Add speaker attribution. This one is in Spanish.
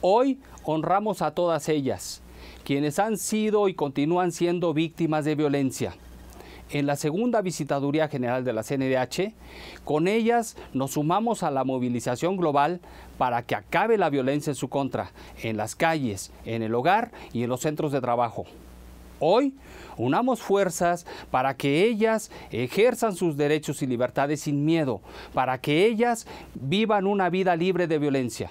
Speaker 1: Hoy honramos a todas ellas, quienes han sido y continúan siendo víctimas de violencia. En la segunda visitaduría general de la CNDH, con ellas nos sumamos a la movilización global para que acabe la violencia en su contra, en las calles, en el hogar y en los centros de trabajo. Hoy unamos fuerzas para que ellas ejerzan sus derechos y libertades sin miedo, para que ellas vivan una vida libre de violencia.